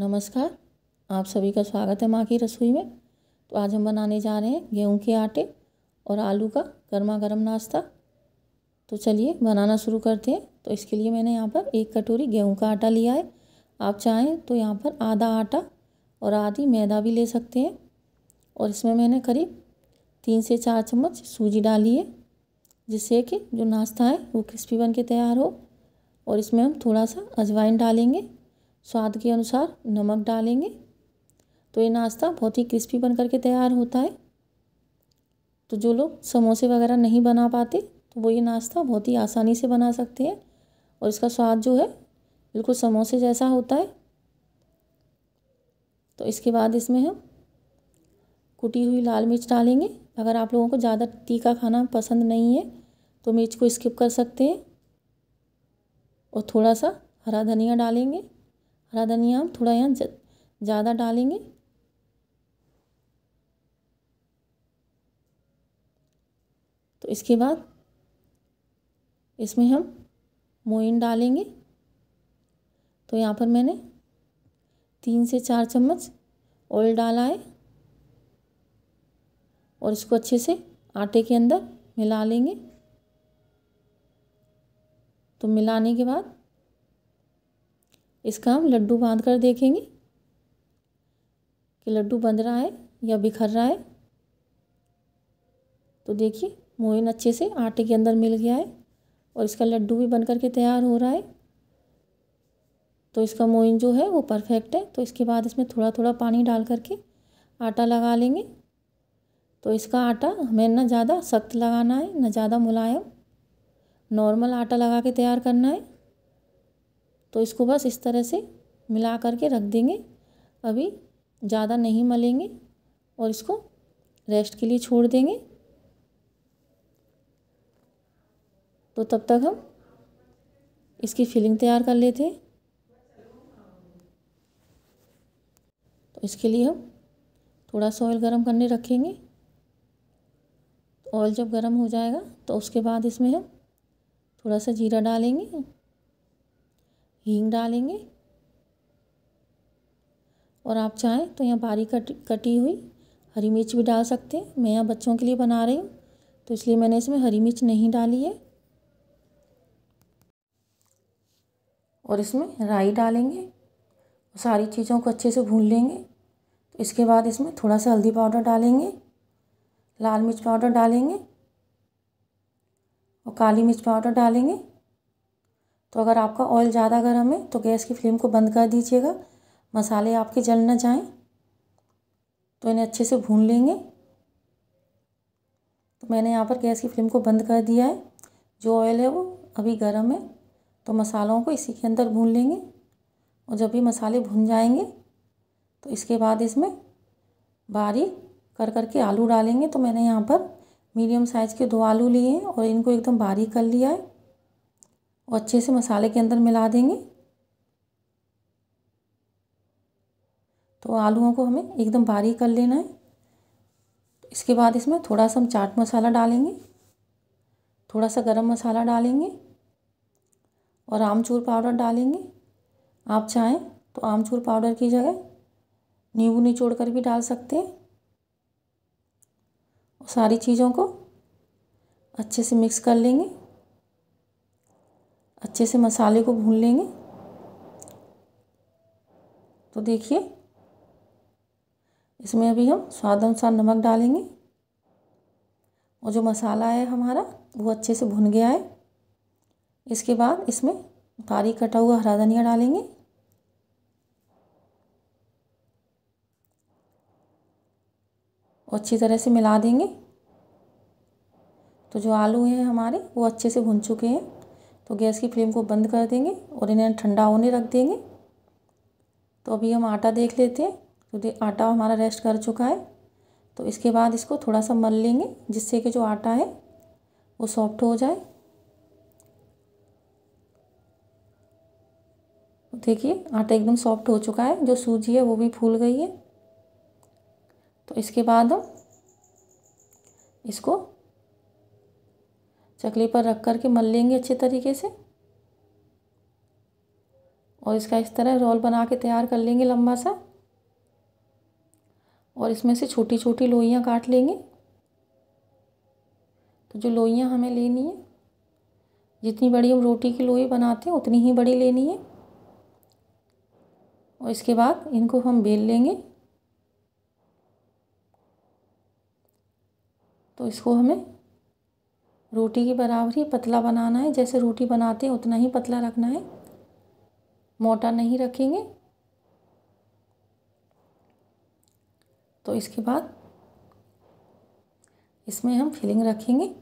नमस्कार आप सभी का स्वागत है माँ की रसोई में तो आज हम बनाने जा रहे हैं गेहूं के आटे और आलू का गर्मा गर्म नाश्ता तो चलिए बनाना शुरू करते हैं तो इसके लिए मैंने यहाँ पर एक कटोरी गेहूं का आटा लिया है आप चाहें तो यहाँ पर आधा आटा और आधी मैदा भी ले सकते हैं और इसमें मैंने करीब तीन से चार चम्मच सूजी डाली है जिससे कि जो नाश्ता है वो क्रिस्पी बन के तैयार हो और इसमें हम थोड़ा सा अजवाइन डालेंगे स्वाद के अनुसार नमक डालेंगे तो ये नाश्ता बहुत ही क्रिस्पी बन करके तैयार होता है तो जो लोग समोसे वगैरह नहीं बना पाते तो वो ये नाश्ता बहुत ही आसानी से बना सकते हैं और इसका स्वाद जो है बिल्कुल समोसे जैसा होता है तो इसके बाद इसमें हम कुटी हुई लाल मिर्च डालेंगे अगर आप लोगों को ज़्यादा तीखा खाना पसंद नहीं है तो मिर्च को स्किप कर सकते हैं और थोड़ा सा हरा धनिया डालेंगे हरा धनिया आप थोड़ा यहाँ ज़्यादा डालेंगे तो इसके बाद इसमें हम मोइन डालेंगे तो यहाँ पर मैंने तीन से चार चम्मच ऑयल डाला है और इसको अच्छे से आटे के अंदर मिला लेंगे तो मिलाने के बाद इसका हम लड्डू बांध कर देखेंगे कि लड्डू बंध रहा है या बिखर रहा है तो देखिए मोइन अच्छे से आटे के अंदर मिल गया है और इसका लड्डू भी बन करके तैयार हो रहा है तो इसका मोइन जो है वो परफेक्ट है तो इसके बाद इसमें थोड़ा थोड़ा पानी डाल करके आटा लगा लेंगे तो इसका आटा हमें ना ज़्यादा सख्त लगाना है ना ज़्यादा मुलायम नॉर्मल आटा लगा के तैयार करना है तो इसको बस इस तरह से मिला करके रख देंगे अभी ज़्यादा नहीं मलेंगे और इसको रेस्ट के लिए छोड़ देंगे तो तब तक हम इसकी फिलिंग तैयार कर लेते हैं तो इसके लिए हम थोड़ा सा ऑयल गर्म करने रखेंगे ऑयल जब गर्म हो जाएगा तो उसके बाद इसमें हम थोड़ा सा जीरा डालेंगे हींग डालेंगे और आप चाहें तो यहाँ बारीक कट कटी हुई हरी मिर्च भी डाल सकते हैं मैं यहाँ बच्चों के लिए बना रही हूँ तो इसलिए मैंने इसमें हरी मिर्च नहीं डाली है और इसमें राई डालेंगे सारी चीज़ों को अच्छे से भून लेंगे तो इसके बाद इसमें थोड़ा सा हल्दी पाउडर डालेंगे लाल मिर्च पाउडर डालेंगे और काली मिर्च पाउडर डालेंगे तो अगर आपका ऑयल ज़्यादा गर्म है तो गैस की फ्लेम को बंद कर दीजिएगा मसाले आपके जल ना जाएं तो इन्हें अच्छे से भून लेंगे तो मैंने यहाँ पर गैस की फ्लेम को बंद कर दिया है जो ऑयल है वो अभी गर्म है तो मसालों को इसी के अंदर भून लेंगे और जब भी मसाले भून जाएंगे तो इसके बाद इसमें बारीक कर कर के आलू डालेंगे तो मैंने यहाँ पर मीडियम साइज़ के दो आलू लिए हैं और इनको एकदम बारीक कर लिया है और अच्छे से मसाले के अंदर मिला देंगे तो आलूओं को हमें एकदम बारीक कर लेना है इसके बाद इसमें थोड़ा सा हम चाट मसाला डालेंगे थोड़ा सा गरम मसाला डालेंगे और आमचूर पाउडर डालेंगे आप चाहें तो आमचूर पाउडर की जगह नींबू निचोड़ कर भी डाल सकते हैं और सारी चीज़ों को अच्छे से मिक्स कर लेंगे अच्छे से मसाले को भून लेंगे तो देखिए इसमें अभी हम स्वाद अनुसार नमक डालेंगे और जो मसाला है हमारा वो अच्छे से भुन गया है इसके बाद इसमें बारीक कटा हुआ हरा धनिया डालेंगे और अच्छी तरह से मिला देंगे तो जो आलू हैं हमारे वो अच्छे से भुन चुके हैं तो गैस की फ्लेम को बंद कर देंगे और इन्हें ठंडा होने रख देंगे तो अभी हम आटा देख लेते हैं क्योंकि आटा हमारा रेस्ट कर चुका है तो इसके बाद इसको थोड़ा सा मल लेंगे जिससे कि जो आटा है वो सॉफ्ट हो जाए देखिए आटा एकदम सॉफ्ट हो चुका है जो सूजी है वो भी फूल गई है तो इसके बाद हम इसको चकली पर रख करके मल लेंगे अच्छे तरीके से और इसका इस तरह रोल बना के तैयार कर लेंगे लंबा सा और इसमें से छोटी छोटी लोइयाँ काट लेंगे तो जो लोइयाँ हमें लेनी है जितनी बड़ी हम रोटी की लोई बनाते हैं उतनी ही बड़ी लेनी है और इसके बाद इनको हम बेल लेंगे तो इसको हमें रोटी के बराबर ही पतला बनाना है जैसे रोटी बनाते हैं उतना ही पतला रखना है मोटा नहीं रखेंगे तो इसके बाद इसमें हम फिलिंग रखेंगे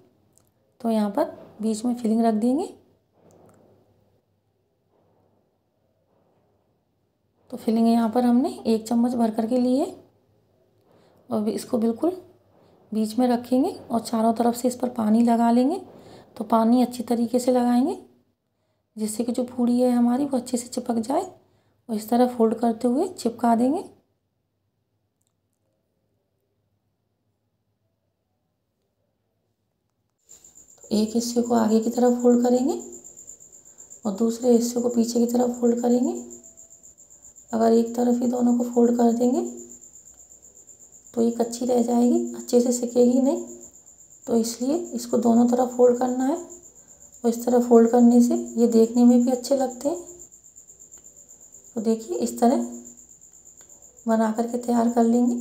तो यहाँ पर बीच में फिलिंग रख देंगे तो फिलिंग यहाँ पर हमने एक चम्मच भर करके ली है और इसको बिल्कुल बीच में रखेंगे और चारों तरफ से इस पर पानी लगा लेंगे तो पानी अच्छी तरीके से लगाएंगे जिससे कि जो पूड़ी है हमारी वो अच्छे से चिपक जाए और इस तरह फोल्ड करते हुए चिपका देंगे एक हिस्से को आगे की तरफ फोल्ड करेंगे और दूसरे हिस्से को पीछे की तरफ फोल्ड करेंगे अगर एक तरफ ही दोनों को फोल्ड कर देंगे तो ये कच्ची रह जाएगी अच्छे से सिकेगी नहीं तो इसलिए इसको दोनों तरफ फोल्ड करना है और इस तरह फोल्ड करने से ये देखने में भी अच्छे लगते हैं तो देखिए इस तरह बना करके तैयार कर लेंगे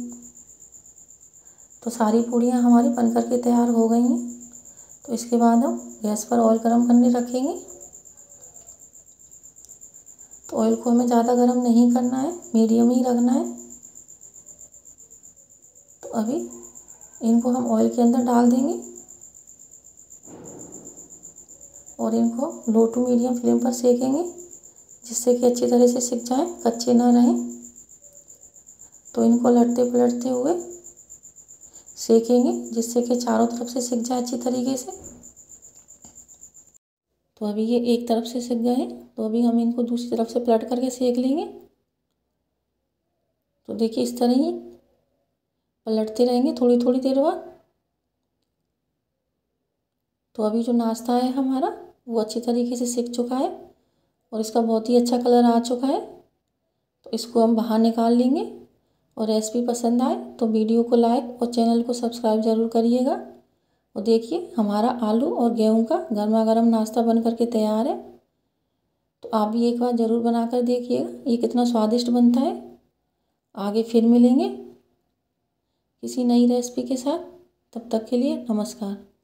तो सारी पूड़ियाँ हमारी बन करके तैयार हो गई हैं तो इसके बाद हम गैस पर ऑयल गर्म करने रखेंगे तो ऑयल को हमें ज़्यादा गर्म नहीं करना है मीडियम ही रखना है अभी इनको हम ऑयल के अंदर डाल देंगे और इनको लो टू मीडियम फ्लेम पर सेकेंगे जिससे कि अच्छी तरह से सीख जाए कच्चे ना रहें तो इनको लटते पलटते हुए सेकेंगे जिससे कि चारों तरफ से सीख जाए अच्छी तरीके से तो अभी ये एक तरफ से सिक गए तो अभी हम इनको दूसरी तरफ से पलट करके सेक लेंगे तो देखिए इस तरह ही पलटते रहेंगे थोड़ी थोड़ी देर बाद तो अभी जो नाश्ता है हमारा वो अच्छी तरीके से सीख चुका है और इसका बहुत ही अच्छा कलर आ चुका है तो इसको हम बाहर निकाल लेंगे और रेसिपी पसंद आए तो वीडियो को लाइक और चैनल को सब्सक्राइब ज़रूर करिएगा और देखिए हमारा आलू और गेहूं का गर्मा गर्म नाश्ता बन करके तैयार है तो आप भी एक बार ज़रूर बना कर देखिएगा ये कितना स्वादिष्ट बनता है आगे फिर मिलेंगे किसी नई रेसिपी के साथ तब तक के लिए नमस्कार